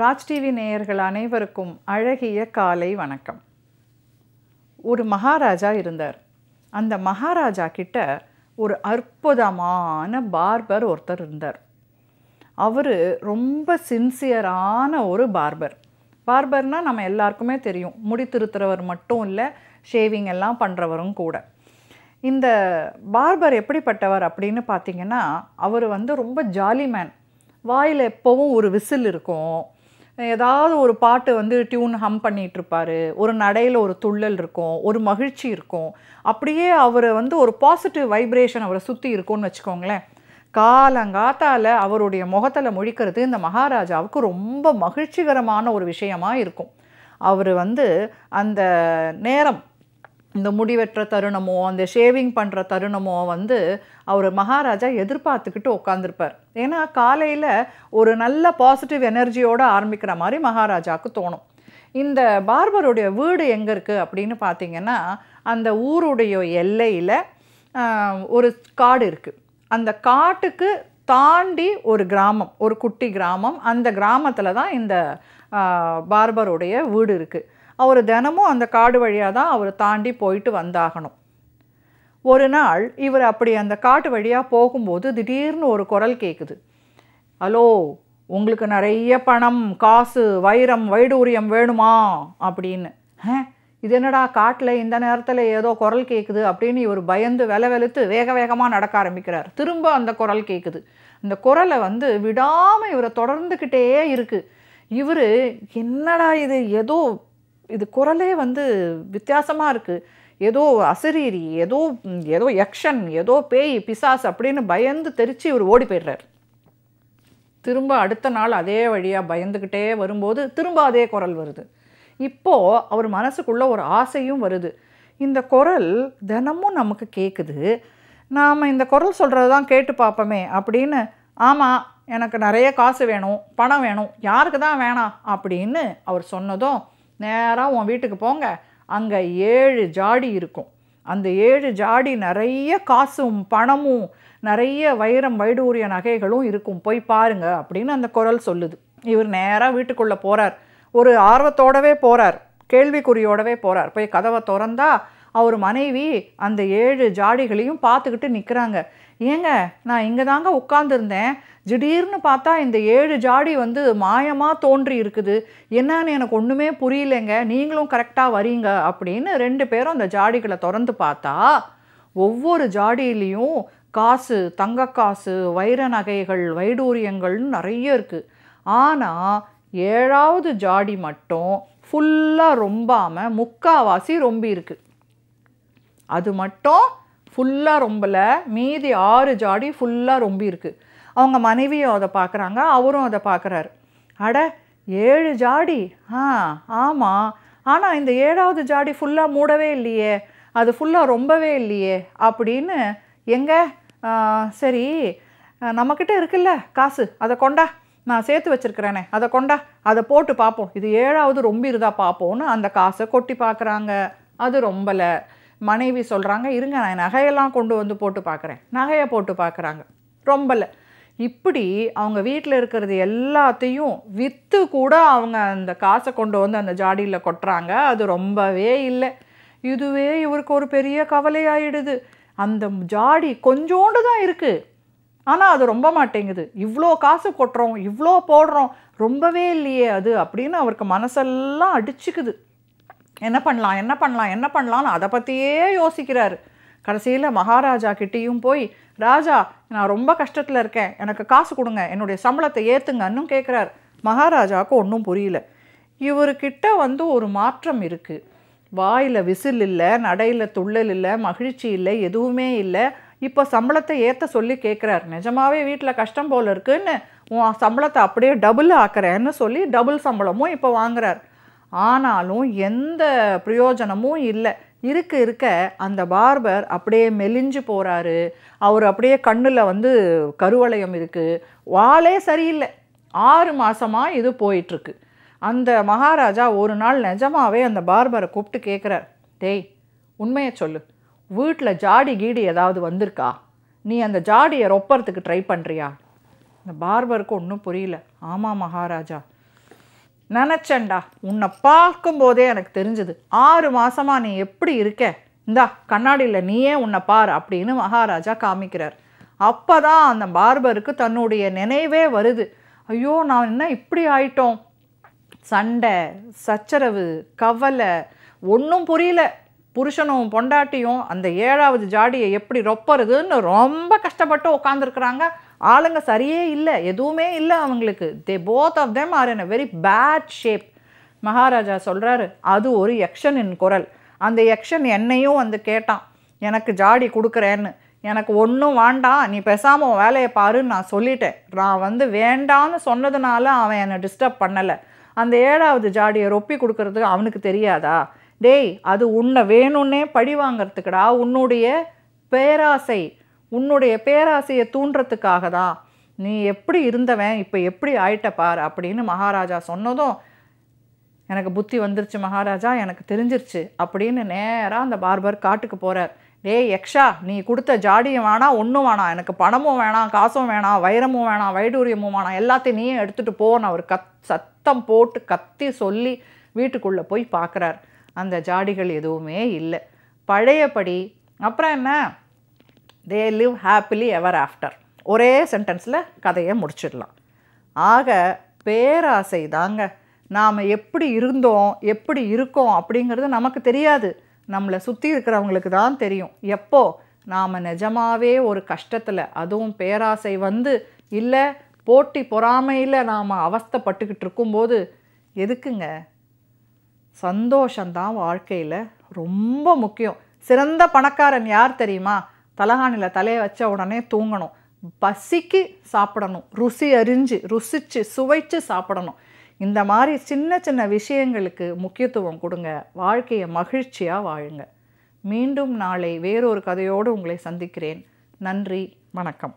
Raj TV நேயர்கள் அனைவருக்கும் அழகிய காலை வணக்கம் ஒரு மகாராஜா இருந்தார் அந்த மகாராஜா கிட்ட ஒரு அற்புதமான பார்பர் ஒருத்தர் இருந்தார் அவர் ரொம்ப சின்சியரான ஒரு பார்பர் பார்பர்னால் நம்ம எல்லாருக்குமே தெரியும் முடி திருத்துறவர் மட்டும் இல்லை ஷேவிங் எல்லாம் பண்ணுறவரும் கூட இந்த பார்பர் எப்படிப்பட்டவர் அப்படின்னு பார்த்தீங்கன்னா அவர் வந்து ரொம்ப ஜாலி மேன் வாயில் எப்போவும் ஒரு விசில் இருக்கும் ஏதாவது ஒரு பாட்டு வந்து டியூன் ஹம் இருப்பார் ஒரு நடையில் ஒரு துள்ளல் இருக்கும் ஒரு மகிழ்ச்சி இருக்கும் அப்படியே அவரை வந்து ஒரு பாசிட்டிவ் வைப்ரேஷன் அவரை சுற்றி இருக்கும்னு வச்சுக்கோங்களேன் காலங்காத்தால் அவருடைய முகத்தில் முழிக்கிறது இந்த மகாராஜாவுக்கு ரொம்ப மகிழ்ச்சிகரமான ஒரு விஷயமாக இருக்கும் அவர் வந்து அந்த நேரம் இந்த முடிவெற்ற தருணமோ அந்த ஷேவிங் பண்ணுற தருணமோ வந்து அவர் மகாராஜா எதிர்பார்த்துக்கிட்டு உட்காந்துருப்பார் ஏன்னா காலையில் ஒரு நல்ல பாசிட்டிவ் எனர்ஜியோடு ஆரம்பிக்கிற மாதிரி மகாராஜாவுக்கு தோணும் இந்த பார்பருடைய வீடு எங்கே இருக்குது அப்படின்னு பார்த்தீங்கன்னா அந்த ஊருடைய எல்லையில் ஒரு காடு இருக்குது அந்த காட்டுக்கு தாண்டி ஒரு கிராமம் ஒரு குட்டி கிராமம் அந்த கிராமத்தில் தான் இந்த பார்பருடைய வீடு இருக்குது அவர் தினமும் அந்த காடு வழியாக தான் அவர் தாண்டி போயிட்டு வந்தாகணும் ஒரு நாள் இவர் அப்படி அந்த காட்டு வழியாக போகும்போது திடீர்னு ஒரு குரல் கேட்குது ஹலோ உங்களுக்கு நிறைய பணம் காசு வைரம் வைடூரியம் வேணுமா அப்படின்னு இது என்னடா காட்டில் இந்த நேரத்தில் ஏதோ குரல் கேட்குது அப்படின்னு இவர் பயந்து வில வெளுத்து வேக வேகமாக நடக்க ஆரம்பிக்கிறார் திரும்ப அந்த குரல் கேட்குது அந்த குரலை வந்து விடாமல் இவரை தொடர்ந்துக்கிட்டே இருக்குது இவர் என்னடா இது ஏதோ இது குரலே வந்து வித்தியாசமாக இருக்குது ஏதோ அசரீரி ஏதோ ஏதோ எக்ஷன் ஏதோ பேய் பிசாஸ் அப்படின்னு பயந்து தெரித்து இவர் ஓடி போயிடுறார் திரும்ப அடுத்த நாள் அதே வழியாக பயந்துக்கிட்டே வரும்போது திரும்ப அதே குரல் வருது இப்போது அவர் மனசுக்குள்ளே ஒரு ஆசையும் வருது இந்த குரல் தினமும் நமக்கு கேட்குது நாம் இந்த குரல் சொல்கிறது தான் கேட்டு பார்ப்போமே அப்படின்னு ஆமாம் எனக்கு நிறைய காசு வேணும் பணம் வேணும் யாருக்கு தான் வேணாம் அப்படின்னு அவர் சொன்னதும் நேராக உன் வீட்டுக்கு போங்க அங்கே ஏழு ஜாடி இருக்கும் அந்த ஏழு ஜாடி நிறைய காசும் பணமும் நிறைய வைரம் வைடூரிய நகைகளும் இருக்கும் போய் பாருங்க அப்படின்னு அந்த குரல் சொல்லுது இவர் நேராக வீட்டுக்குள்ளே போகிறார் ஒரு ஆர்வத்தோடவே போகிறார் கேள்விக்குறியோடவே போகிறார் போய் கதவை திறந்தா அவர் மனைவி அந்த ஏழு ஜாடிகளையும் பார்த்துக்கிட்டு நிற்கிறாங்க ஏங்க நான் இங்கே தாங்க உட்காந்துருந்தேன் திடீர்னு பார்த்தா இந்த ஏழு ஜாடி வந்து மாயமாக தோன்றி இருக்குது என்னன்னு எனக்கு ஒன்றுமே புரியலைங்க நீங்களும் கரெக்டாக வரீங்க அப்படின்னு ரெண்டு பேரும் அந்த ஜாடிகளை திறந்து பார்த்தா ஒவ்வொரு ஜாடியிலையும் காசு தங்க காசு வைர நகைகள் வைடூரியங்கள்னு நிறைய இருக்குது ஆனால் ஏழாவது ஜாடி மட்டும் ஃபுல்லாக ரொம்பாமல் முக்காவாசி ரொம்பி இருக்குது அது மட்டும் ஃபுல்லாக ரொம்பல மீதி ஆறு ஜாடி ஃபுல்லாக ரொம்ப இருக்குது அவங்க மனைவியும் அதை பார்க்குறாங்க அவரும் அதை பார்க்குறாரு அட ஏழு ஜாடி ஆ ஆமாம் ஆனால் இந்த ஏழாவது ஜாடி ஃபுல்லாக மூடவே இல்லையே அது ஃபுல்லாக ரொம்பவே இல்லையே அப்படின்னு எங்கே சரி நம்மக்கிட்ட இருக்குல்ல காசு அதை கொண்டா நான் சேர்த்து வச்சுருக்கிறேனே அதை கொண்டா அதை போட்டு பார்ப்போம் இது ஏழாவது ரொம்ப இருந்தால் பார்ப்போன்னு அந்த காசை கொட்டி பார்க்குறாங்க அது ரொம்பலை மனைவி சொல்கிறாங்க இருங்க நான் நகையெல்லாம் கொண்டு வந்து போட்டு பார்க்குறேன் நகையை போட்டு பார்க்குறாங்க ரொம்பல இப்படி அவங்க வீட்டில் இருக்கிறது எல்லாத்தையும் விற்று கூட அவங்க அந்த காசை கொண்டு வந்து அந்த ஜாடியில் கொட்டுறாங்க அது ரொம்பவே இல்லை இதுவே இவருக்கு ஒரு பெரிய கவலையாயிடுது அந்த ஜாடி கொஞ்சோண்டு தான் இருக்குது ஆனால் அது ரொம்ப மாட்டேங்குது இவ்வளோ காசு கொட்டுறோம் இவ்வளோ போடுறோம் ரொம்பவே இல்லையே அது அப்படின்னு அவருக்கு மனசெல்லாம் அடிச்சுக்குது என்ன பண்ணலாம் என்ன பண்ணலாம் என்ன பண்ணலான்னு அதை பற்றியே யோசிக்கிறார் கடைசியில் மகாராஜா கிட்டேயும் போய் ராஜா நான் ரொம்ப கஷ்டத்தில் இருக்கேன் எனக்கு காசு கொடுங்க என்னுடைய சம்பளத்தை ஏற்றுங்கன்னு கேட்குறார் மகாராஜாவுக்கு ஒன்றும் புரியல இவர்கிட்ட வந்து ஒரு மாற்றம் இருக்குது வாயில் விசில் இல்லை நடையில் துள்ளல் இல்லை மகிழ்ச்சி இல்லை எதுவுமே இல்லை இப்போ சம்பளத்தை ஏற்ற சொல்லி கேட்குறாரு நிஜமாவே வீட்டில் கஷ்டம் போல் இருக்குன்னு உன் சம்பளத்தை அப்படியே டபுள் ஆக்கிறேன்னு சொல்லி டபுள் சம்பளமும் இப்போ வாங்குறார் ஆனாலும் எந்த பிரயோஜனமும் இல்லை இருக்க இருக்க அந்த பார்பர் அப்படியே மெலிஞ்சு போகிறாரு அவர் அப்படியே கண்ணில் வந்து கருவளையம் இருக்குது வாழே சரியில்லை ஆறு மாதமாக இது போயிட்டுருக்கு அந்த மகாராஜா ஒரு நாள் நிஜமாகவே அந்த பார்பரை கூப்பிட்டு கேட்குறார் டேய் உண்மையை சொல்லு வீட்டில் ஜாடி கீடி ஏதாவது வந்திருக்கா நீ அந்த ஜாடியை ரொப்பறத்துக்கு ட்ரை பண்ணுறியா இந்த பார்பருக்கு ஒன்றும் புரியல ஆமாம் மகாராஜா நினச்சேன்டா உன்னை பார்க்கும்போதே எனக்கு தெரிஞ்சது ஆறு மாதமாக நீ எப்படி இருக்க இந்தா கண்ணாடியில் நீயே உன்னை பார் அப்படின்னு மகாராஜா காமிக்கிறார் அப்போ தான் அந்த பார்பருக்கு தன்னுடைய நினைவே வருது ஐயோ நான் என்ன இப்படி ஆயிட்டோம் சண்டை சச்சரவு கவலை ஒன்றும் புரியல புருஷனும் பொண்டாட்டியும் அந்த ஏழாவது ஜாடியை எப்படி ரொப்பறதுன்னு ரொம்ப கஷ்டப்பட்டு உட்காந்துருக்குறாங்க ஆளுங்க சரியே இல்லை எதுவுமே இல்லை அவங்களுக்கு they both of them are in a very bad shape Maharaja சொல்கிறாரு அது ஒரு எக்ஷனின் குரல் அந்த எக்ஷன் என்னையும் வந்து கேட்டான் எனக்கு ஜாடி கொடுக்குறேன்னு எனக்கு ஒன்றும் வேண்டாம் நீ பெசாமல் வேலையை பாருன்னு நான் சொல்லிட்டேன் நான் வந்து வேண்டான்னு சொன்னதுனால அவன் என்னை டிஸ்டர்ப் பண்ணலை அந்த ஏழாவது ஜாடியை ரொப்பி கொடுக்கறதுக்கு அவனுக்கு தெரியாதா டேய் அது உன்னை வேணும்னே பழி வாங்கிறதுக்குடா உன்னுடைய பேராசை உன்னுடைய பேராசையை தூண்டுறதுக்காக தான் நீ எப்படி இருந்தவன் இப்போ எப்படி ஆயிட்ட பார் அப்படின்னு மகாராஜா சொன்னதும் எனக்கு புத்தி வந்துருச்சு மகாராஜா எனக்கு தெரிஞ்சிருச்சு அப்படின்னு நேராக அந்த பார்பர் காட்டுக்கு போகிறார் டேய் யக்ஷா நீ கொடுத்த ஜாடியும் வேணாம் ஒன்றும் வேணாம் எனக்கு பணமும் வேணாம் காசும் வேணாம் வைரமும் வேணாம் வைடூரியமும் வேணாம் எல்லாத்தையும் நீயும் எடுத்துகிட்டு போன அவர் கத் சத்தம் போட்டு கத்தி சொல்லி வீட்டுக்குள்ளே போய் பார்க்குறார் அந்த ஜாடிகள் எதுவுமே இல்லை பழையபடி அப்புறம் என்ன they live happily ever after ஒரே சென்டென்ஸில் கதையை முடிச்சிடலாம் ஆக பேராசை தாங்க நாம் எப்படி இருந்தோம் எப்படி இருக்கோம் அப்படிங்கிறது நமக்கு தெரியாது நம்மளை சுற்றி இருக்கிறவங்களுக்கு தான் தெரியும் எப்போ நாம் நிஜமாகவே ஒரு கஷ்டத்தில் அதுவும் பேராசை வந்து இல்லை போட்டி பொறாமையில் நாம் அவஸ்தப்பட்டுக்கிட்டு இருக்கும்போது எதுக்குங்க சந்தோஷந்தான் வாழ்க்கையில் ரொம்ப முக்கியம் சிறந்த பணக்காரன் யார் தெரியுமா தலகாணியில் தலையை வச்ச உடனே தூங்கணும் பசிக்கு சாப்பிடணும் ருசி அறிஞ்சு ருசித்து சுவைச்சு சாப்பிடணும் இந்த மாதிரி சின்ன சின்ன விஷயங்களுக்கு முக்கியத்துவம் கொடுங்க வாழ்க்கையை மகிழ்ச்சியாக வாழுங்க மீண்டும் நாளை வேறொரு கதையோடு உங்களை சந்திக்கிறேன் நன்றி வணக்கம்